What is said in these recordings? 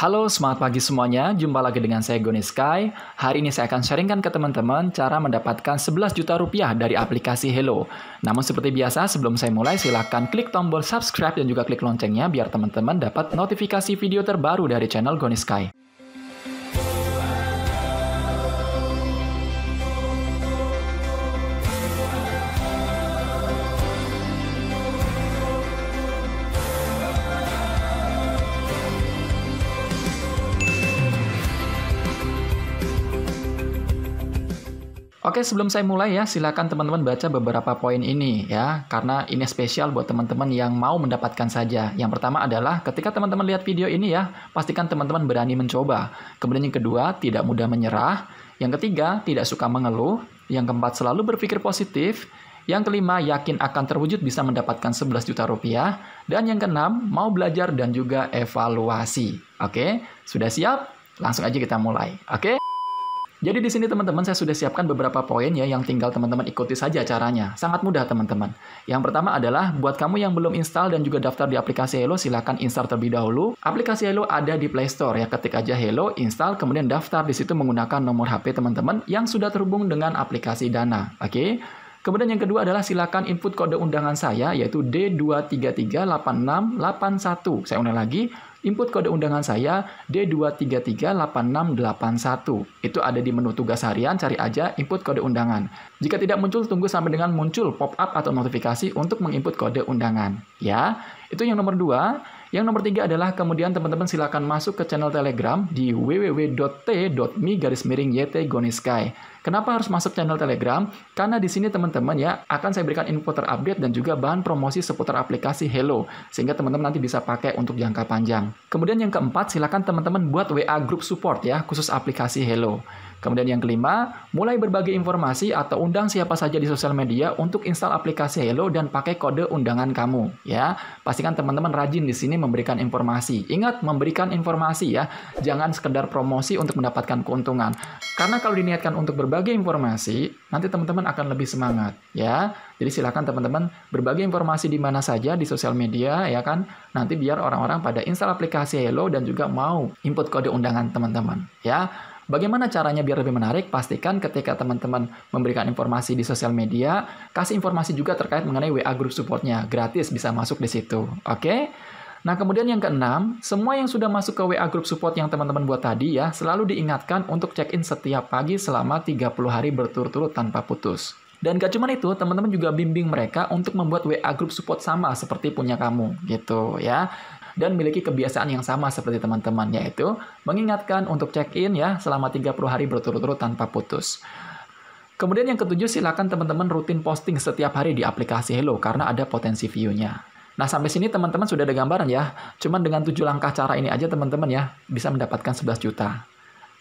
Halo, semangat pagi semuanya. Jumpa lagi dengan saya Goni Sky. Hari ini saya akan sharingkan ke teman-teman cara mendapatkan 11 juta rupiah dari aplikasi Hello. Namun seperti biasa, sebelum saya mulai silahkan klik tombol subscribe dan juga klik loncengnya biar teman-teman dapat notifikasi video terbaru dari channel Goni Sky. Oke, sebelum saya mulai ya, silakan teman-teman baca beberapa poin ini ya, karena ini spesial buat teman-teman yang mau mendapatkan saja. Yang pertama adalah ketika teman-teman lihat video ini ya, pastikan teman-teman berani mencoba. Kemudian yang kedua, tidak mudah menyerah. Yang ketiga, tidak suka mengeluh. Yang keempat, selalu berpikir positif. Yang kelima, yakin akan terwujud bisa mendapatkan 11 juta rupiah. Dan yang keenam, mau belajar dan juga evaluasi. Oke, sudah siap? Langsung aja kita mulai. Oke? Jadi di sini teman-teman saya sudah siapkan beberapa poin ya yang tinggal teman-teman ikuti saja caranya. Sangat mudah teman-teman. Yang pertama adalah buat kamu yang belum install dan juga daftar di aplikasi Hello silahkan install terlebih dahulu. Aplikasi Hello ada di Play Store ya. Ketik aja Hello, install, kemudian daftar di situ menggunakan nomor HP teman-teman yang sudah terhubung dengan aplikasi Dana. Oke. Okay? Kemudian yang kedua adalah silakan input kode undangan saya yaitu D2338681. Saya ulang lagi, input kode undangan saya D2338681. Itu ada di menu tugas harian, cari aja input kode undangan. Jika tidak muncul, tunggu sampai dengan muncul pop-up atau notifikasi untuk menginput kode undangan. Ya, itu yang nomor dua. Yang nomor tiga adalah kemudian teman-teman silakan masuk ke channel Telegram di www.t.me garis miring YT Gonisky. Kenapa harus masuk channel Telegram? Karena di sini teman-teman ya akan saya berikan info terupdate dan juga bahan promosi seputar aplikasi Hello sehingga teman-teman nanti bisa pakai untuk jangka panjang. Kemudian yang keempat, silakan teman-teman buat WA group support ya khusus aplikasi Hello. Kemudian yang kelima, mulai berbagi informasi atau undang siapa saja di sosial media untuk install aplikasi Hello dan pakai kode undangan kamu ya. Pastikan teman-teman rajin di sini memberikan informasi. Ingat memberikan informasi ya, jangan sekedar promosi untuk mendapatkan keuntungan. Karena kalau diniatkan untuk ber berbagi informasi, nanti teman-teman akan lebih semangat ya. Jadi silakan teman-teman berbagi informasi di mana saja di sosial media ya kan. Nanti biar orang-orang pada install aplikasi Hello dan juga mau input kode undangan teman-teman ya. Bagaimana caranya biar lebih menarik? Pastikan ketika teman-teman memberikan informasi di sosial media, kasih informasi juga terkait mengenai WA group supportnya. Gratis bisa masuk di situ. Oke? Okay? Nah, kemudian yang keenam, semua yang sudah masuk ke WA grup support yang teman-teman buat tadi ya, selalu diingatkan untuk check-in setiap pagi selama 30 hari berturut-turut tanpa putus. Dan gak cuma itu, teman-teman juga bimbing mereka untuk membuat WA grup support sama seperti punya kamu gitu ya. Dan miliki kebiasaan yang sama seperti teman-teman yaitu mengingatkan untuk check-in ya selama 30 hari berturut-turut tanpa putus. Kemudian yang ketujuh, silakan teman-teman rutin posting setiap hari di aplikasi Hello karena ada potensi view-nya. Nah, sampai sini teman-teman sudah ada gambaran ya. Cuman dengan tujuh langkah cara ini aja teman-teman ya bisa mendapatkan 11 juta.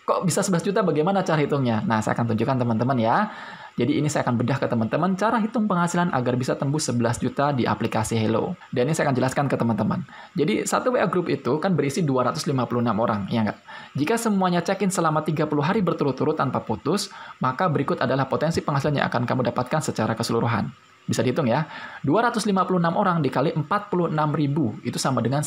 Kok bisa 11 juta? Bagaimana cara hitungnya? Nah, saya akan tunjukkan teman-teman ya. Jadi ini saya akan bedah ke teman-teman cara hitung penghasilan agar bisa tembus 11 juta di aplikasi Hello. Dan ini saya akan jelaskan ke teman-teman. Jadi satu WA group itu kan berisi 256 orang, ya nggak? Jika semuanya check-in selama 30 hari berturut-turut tanpa putus, maka berikut adalah potensi penghasilan yang akan kamu dapatkan secara keseluruhan bisa dihitung ya. 256 orang dikali 46 ribu itu sama dengan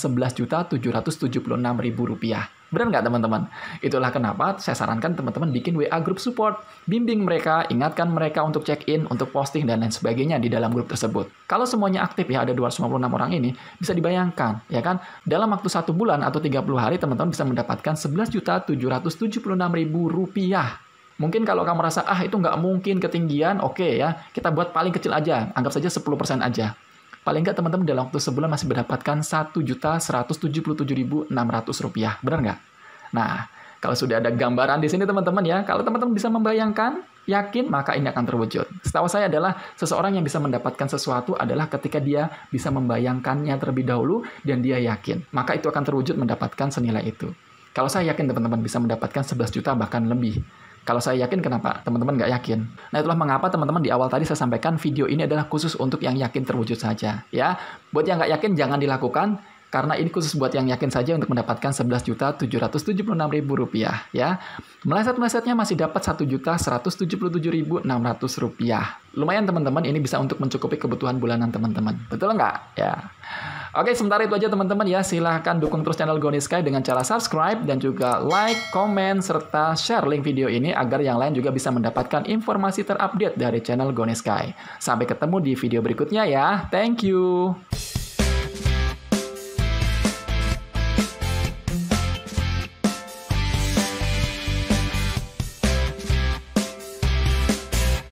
ribu rupiah. Benar nggak teman-teman? Itulah kenapa saya sarankan teman-teman bikin WA grup support. Bimbing mereka, ingatkan mereka untuk check-in, untuk posting, dan lain sebagainya di dalam grup tersebut. Kalau semuanya aktif ya, ada 256 orang ini, bisa dibayangkan, ya kan? Dalam waktu satu bulan atau 30 hari, teman-teman bisa mendapatkan ribu rupiah Mungkin kalau kamu merasa, ah itu nggak mungkin ketinggian, oke okay, ya, kita buat paling kecil aja, anggap saja 10% aja. Paling nggak teman-teman dalam waktu sebulan masih mendapatkan Rp1.177.600. Benar nggak? Nah, kalau sudah ada gambaran di sini teman-teman ya, kalau teman-teman bisa membayangkan, yakin maka ini akan terwujud. Setahu saya adalah seseorang yang bisa mendapatkan sesuatu adalah ketika dia bisa membayangkannya terlebih dahulu dan dia yakin. Maka itu akan terwujud mendapatkan senilai itu. Kalau saya yakin teman-teman bisa mendapatkan 11 juta bahkan lebih. Kalau saya yakin, kenapa teman-teman nggak yakin? Nah, itulah mengapa teman-teman di awal tadi saya sampaikan video ini adalah khusus untuk yang yakin terwujud saja. Ya, buat yang nggak yakin jangan dilakukan, karena ini khusus buat yang yakin saja untuk mendapatkan ribu rupiah ya. Meleset-melesetnya masih dapat juta ribu 600 rupiah. Lumayan teman-teman, ini bisa untuk mencukupi kebutuhan bulanan teman-teman. Betul nggak? Ya. Oke, sementara itu aja teman-teman ya. Silahkan dukung terus channel Goni Sky dengan cara subscribe dan juga like, komen, serta share link video ini agar yang lain juga bisa mendapatkan informasi terupdate dari channel Goni Sky. Sampai ketemu di video berikutnya ya. Thank you.